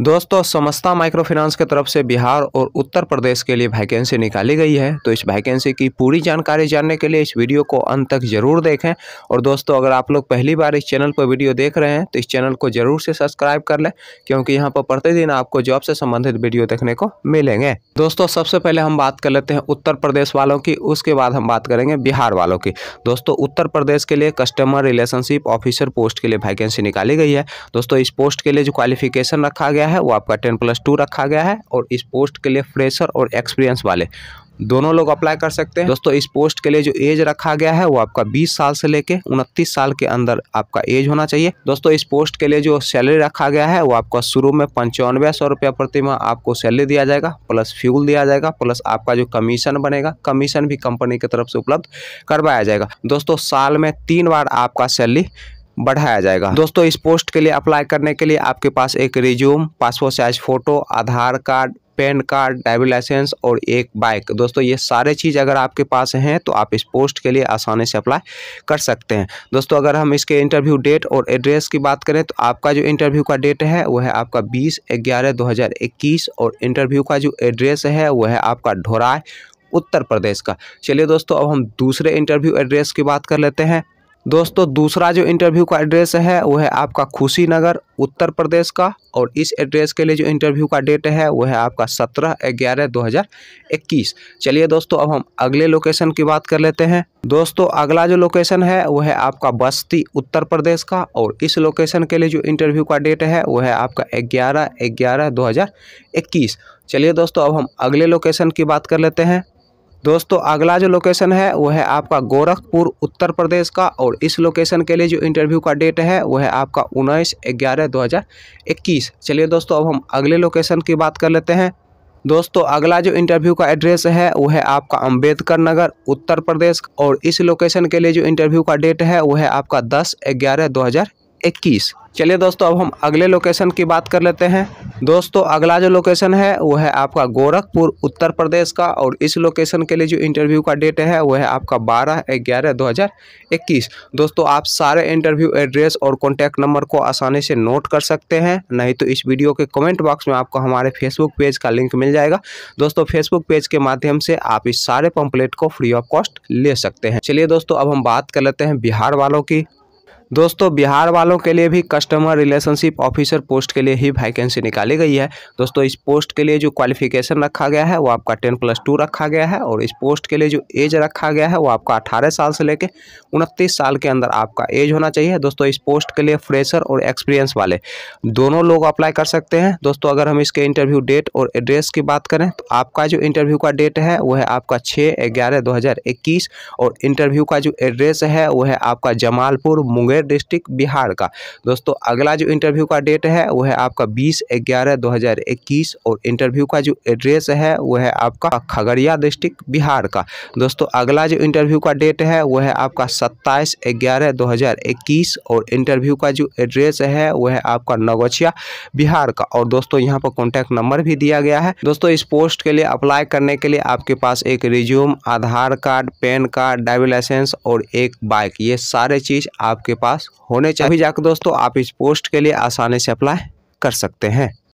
दोस्तों समस्ता micro finance की तरफ से बिहार और उत्तर प्रदेश के लिए वैकेंसी निकाली गई है तो इस वैकेंसी की पूरी जानकारी जानने के लिए इस वीडियो को अंत तक जरूर देखें और दोस्तों अगर आप लोग पहली बार इस चैनल पर वीडियो देख रहे हैं तो इस चैनल को जरूर से सब्सक्राइब कर लें क्योंकि यहाँ पर प्रतिदिन आपको जॉब से संबंधित वीडियो देखने को मिलेंगे दोस्तों सबसे पहले हम बात कर लेते हैं उत्तर प्रदेश वालों की उसके बाद हम बात करेंगे बिहार वालों की दोस्तों उत्तर प्रदेश के लिए कस्टमर रिलेशनशिप ऑफिसर पोस्ट के लिए वैकेंसी निकाली गई है दोस्तों इस पोस्ट के लिए जो क्वालिफिकेशन रखा गया गया है वो आपका टेन प्लस टू रखा गया है और इस पोस्ट के लिए फ्रेशर और एक्सपीरियंस वाले दोनों लोग अप्लाई कर सकते हैं दोस्तों इस पोस्ट के लिए जो एज रखा गया है वो आपका 20 साल से लेके उनतीस साल के अंदर आपका एज होना चाहिए दोस्तों इस पोस्ट के लिए जो सैलरी रखा गया है वो आपका शुरू में पंचानवे सौ रुपया प्रति माह आपको सैलरी दिया जाएगा प्लस फ्यूल दिया जाएगा प्लस आपका जो कमीशन बनेगा कमीशन भी कंपनी की तरफ से उपलब्ध करवाया जाएगा दोस्तों साल में तीन बार आपका सैलरी बढ़ाया जाएगा दोस्तों इस पोस्ट के लिए अप्लाई करने के लिए आपके पास एक resume passport size photo Aadhaar card PAN card driving licence और एक बाइक दोस्तों ये सारे चीज़ अगर आपके पास हैं तो आप इस पोस्ट के लिए आसानी से अप्लाई कर सकते हैं दोस्तों अगर हम इसके इंटरव्यू डेट और एड्रेस की बात करें तो आपका जो इंटरव्यू का डेट है वह है आपका बीस ग्यारह दो हज़ार इक्कीस और इंटरव्यू का जो एड्रेस है वह है आपका ढोराय उत्तर प्रदेश का चलिए दोस्तों अब हम दूसरे इंटरव्यू एड्रेस की बात कर लेते हैं दोस्तों दूसरा जो इंटरव्यू का एड्रेस है वो है आपका खुशी नगर उत्तर प्रदेश का और इस एड्रेस के लिए जो इंटरव्यू का डेट है वो है आपका सत्रह ग्यारह दो हज़ार इक्कीस चलिए दोस्तों अब हम अगले लोकेशन की बात कर लेते हैं दोस्तों अगला जो लोकेशन है वो है आपका बस्ती उत्तर प्रदेश का और इस लोकेशन के लिए जो इंटरव्यू का डेट है वो है आपका ग्यारह ग्यारह दो हज़ार इक्कीस चलिए दोस्तों अब हम अगले लोकेशन की बात कर लेते हैं दोस्तों अगला जो लोकेशन है वो है आपका गोरखपुर उत्तर प्रदेश का और इस लोकेशन के लिए जो इंटरव्यू का डेट है वो है आपका उन्नीस ग्यारह दो हज़ार इक्कीस चलिए दोस्तों अब हम अगले लोकेशन की बात कर लेते हैं दोस्तों अगला जो इंटरव्यू का एड्रेस है वो है आपका अंबेडकर नगर उत्तर प्रदेश और इस लोकेशन के लिए जो इंटरव्यू का डेट है वो है आपका दस ग्यारह दो हज़ार इक्कीस चलिए दोस्तों अब हम अगले लोकेशन की बात कर लेते हैं दोस्तों अगला जो लोकेशन है वो है आपका गोरखपुर उत्तर प्रदेश का और इस लोकेशन के लिए जो इंटरव्यू का डेट है वो है आपका बारह ग्यारह दो हज़ार इक्कीस दोस्तों आप सारे इंटरव्यू एड्रेस और कॉन्टैक्ट नंबर को आसानी से नोट कर सकते हैं नहीं तो इस वीडियो के कमेंट बॉक्स में आपको हमारे फेसबुक पेज का लिंक मिल जाएगा दोस्तों फेसबुक पेज के माध्यम से आप इस सारे पम्पलेट को फ्री ऑफ कॉस्ट ले सकते हैं चलिए दोस्तों अब हम बात कर लेते हैं बिहार वालों की दोस्तों बिहार वालों के लिए भी कस्टमर रिलेशनशिप ऑफिसर पोस्ट के लिए ही वैकेंसी निकाली गई है दोस्तों इस पोस्ट के लिए जो क्वालिफिकेशन रखा गया है वो आपका टेन प्लस टू रखा गया है और इस पोस्ट के लिए जो एज रखा गया है वो आपका अठारह साल से लेकर उनतीस साल के अंदर आपका एज होना चाहिए दोस्तों इस पोस्ट के लिए फ्रेशर और एक्सपीरियंस वाले दोनों लोग अप्लाई कर सकते हैं दोस्तों अगर हम इसके इंटरव्यू डेट और एड्रेस की बात करें तो आपका जो इंटरव्यू का डेट है वो है आपका छः ग्यारह दो और इंटरव्यू का जो एड्रेस है वह है आपका जमालपुर मुंगेर ग्वालियर डिस्ट्रिक्ट बिहार का दोस्तों अगला जो इंटरव्यू का डेट है वह है आपका बीस ग्यारह दो हज़ार इक्कीस और इंटरव्यू का जो एड्रेस है वह है आपका खगड़िया डिस्ट्रिक्ट बिहार का दोस्तों अगला जो इंटरव्यू का डेट है वह है आपका सत्ताईस ग्यारह दो हज़ार इक्कीस और इंटरव्यू का जो एड्रेस है वह है आपका नगोछिया बिहार का और दोस्तों यहाँ पर कॉन्टैक्ट नंबर भी दिया गया है दोस्तों इस पोस्ट के लिए अप्लाई करने के लिए आपके पास एक resume Aadhaar card PAN card driving licence और एक बाइक ये सारे चीज़ आपके पास पास होने चाहिए जाकर दोस्तों आप इस पोस्ट के लिए आसानी से अप्लाई कर सकते हैं